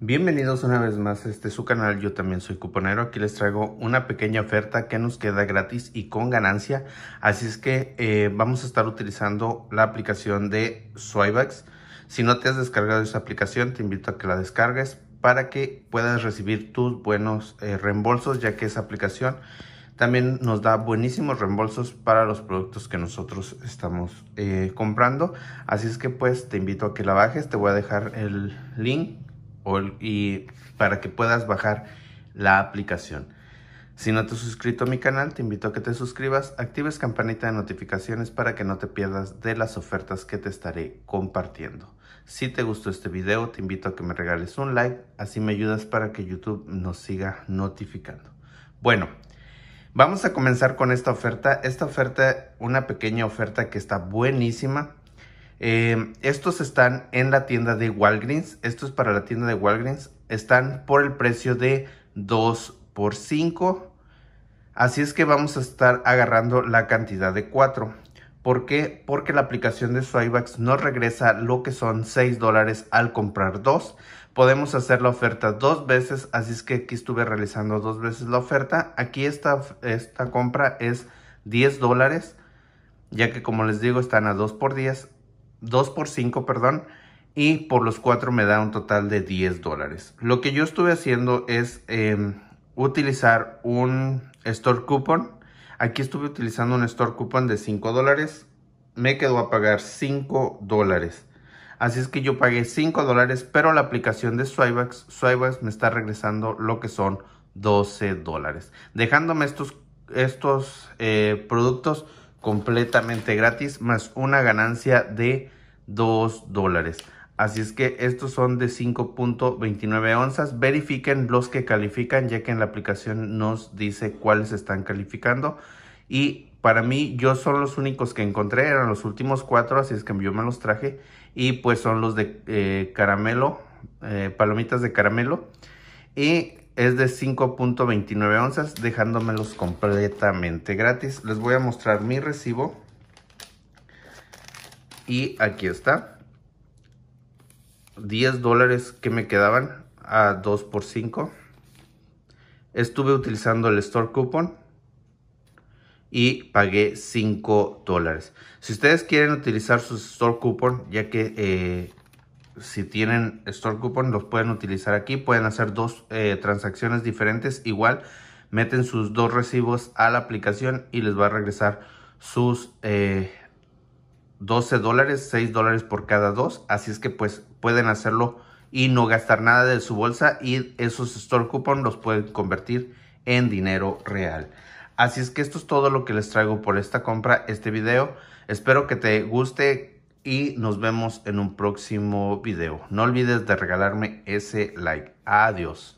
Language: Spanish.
Bienvenidos una vez más a este su canal, yo también soy cuponero, aquí les traigo una pequeña oferta que nos queda gratis y con ganancia, así es que eh, vamos a estar utilizando la aplicación de Swivax, si no te has descargado esa aplicación te invito a que la descargues para que puedas recibir tus buenos eh, reembolsos ya que esa aplicación también nos da buenísimos reembolsos para los productos que nosotros estamos eh, comprando, así es que pues te invito a que la bajes, te voy a dejar el link y para que puedas bajar la aplicación. Si no te has suscrito a mi canal, te invito a que te suscribas, actives campanita de notificaciones para que no te pierdas de las ofertas que te estaré compartiendo. Si te gustó este video, te invito a que me regales un like, así me ayudas para que YouTube nos siga notificando. Bueno, vamos a comenzar con esta oferta. Esta oferta, una pequeña oferta que está buenísima Em, estos están en la tienda de Walgreens. Esto es para la tienda de Walgreens. Están por el precio de 2 por 5. Así es que vamos a estar agarrando la cantidad de 4. ¿Por qué? Porque la aplicación de Swaybax nos regresa lo que son 6 dólares al comprar 2. Podemos hacer la oferta dos veces, así es que aquí estuve realizando dos veces la oferta. Aquí esta, esta compra es 10 dólares, ya que como les digo están a 2 por 10 2 por 5, perdón, y por los 4 me da un total de 10 dólares. Lo que yo estuve haciendo es em, utilizar un store coupon. Aquí estuve utilizando un store coupon de 5 dólares. Me quedo a pagar 5 dólares. Así es que yo pagué 5 dólares, pero la aplicación de Swivax, me está regresando lo que son 12 dólares. Dejándome estos, estos eh, productos completamente gratis más una ganancia de 2 dólares. Así es que estos son de 5.29 onzas. Verifiquen los que califican ya que en la aplicación nos dice cuáles están calificando. Y para mí yo son los únicos que encontré, eran los últimos cuatro, así es que yo me los traje. Y pues son los de eh, caramelo, eh, palomitas de caramelo. Y es de 5.29 onzas, dejándomelos completamente gratis. Les voy a mostrar mi recibo. Y aquí está. 10 dólares que me quedaban a 2 por 5. Estuve utilizando el store coupon y pagué 5 dólares. Si ustedes quieren utilizar su store coupon, ya que eh, si tienen store coupon los pueden utilizar aquí. Pueden hacer dos eh, transacciones diferentes. Igual meten sus dos recibos a la aplicación y les va a regresar sus 12 eh, dólares, 6 dólares por cada dos. Así es que pues pueden hacerlo y no gastar nada de su bolsa y esos store coupon los pueden convertir en dinero real. Así es que esto es todo lo que les traigo por esta compra, este video. Espero que te guste, y nos vemos en un próximo video. No olvides de regalarme ese like. Adiós.